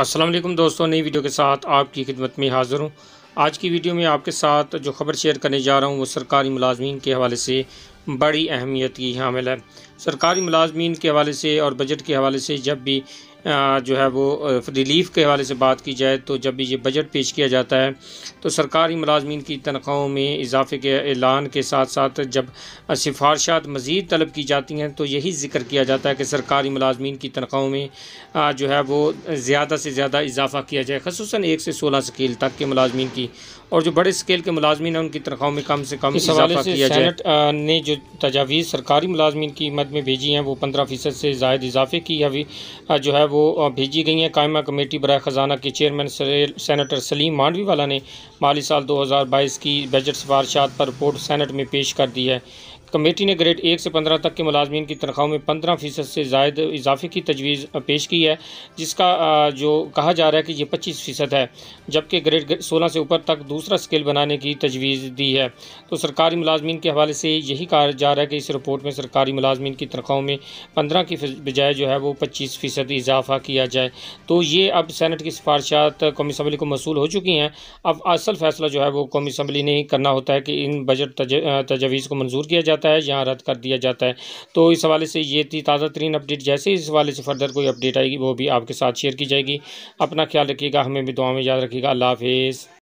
असलम दोस्तों नई वीडियो के साथ आपकी खिदमत में हाज़िर हूँ आज की वीडियो में आपके साथ जो खबर शेयर करने जा रहा हूँ वो सरकारी मुलाजमीन के हवाले से बड़ी अहमियत की हामिल है सरकारी मुलाजमीन के हवाले से और बजट के हवाले से जब भी जो है वो रिलीफ़ के हवाले से बात की जाए तो जब भी ये बजट पेश किया जाता है तो सरकारी मुलाजमीन की तनख्वाहों में इजाफे के ऐलान के साथ साथ जब सिफारशात मज़ीद तलब की जाती हैं तो यही जिक्र किया जाता है कि सरकारी मुलाजमीन की तनख्वाहों में जो है वो ज़्यादा से ज़्यादा इजाफा किया जाए खसूस एक से सोलह स्केल तक के मुलाजमन की और जो बड़े स्केल के मुलाजमीन हैं उनकी तनख्वाहों में कम से कम इजाफा से किया जाए ने जो तजावीज़ सरकारी मुलाजमीन की मद में भेजी हैं वो पंद्रह फ़ीसद से जायद इजाफे की जो है वो भेजी गई हैं कायमा कमेटी बरए ख़जाना के चेयरमैन सेनेटर सलीम मांडवी वाला ने माली साल 2022 की बजट सिफारशात पर रिपोर्ट सेनेट में पेश कर दी है कमेटी ने ग्रेड एक से पंद्रह तक के मुलाजमन की तनख्वाहों में पंद्रह फ़ीसद से जायद इजाफे की तजवीज़ पेश की है जिसका जो कहा जा रहा है कि ये पच्चीस फ़ीसद है जबकि ग्रेड सोलह से ऊपर तक दूसरा स्केल बनाने की तजवीज़ दी है तो सरकारी मुलाजमन के हवाले से यही कहा जा रहा है कि इस रिपोर्ट में सरकारी मुलाजमन की तनख्वाहों में पंद्रह की बजाय जो है वो पच्चीस फ़ीसद इजाफा किया जाए तो ये अब सैनट की सिफारशात कौमी असम्बली को मौसू हो चुकी हैं अब असल फ़ैसला जो है वो कौमी असम्बली ने ही करना होता है कि इन बजट तजवीज़ को मंजूर किया जाता जाता है यहाँ रद्द कर दिया जाता है तो इस हवाले से ये थी ताज़ा तरीन अपडेट जैसे इस हवाले से फर्दर कोई अपडेट आएगी वो भी आपके साथ शेयर की जाएगी अपना ख्याल रखिएगा हमें भी दुआ में याद रखिएगा अल्लाह हाफिज़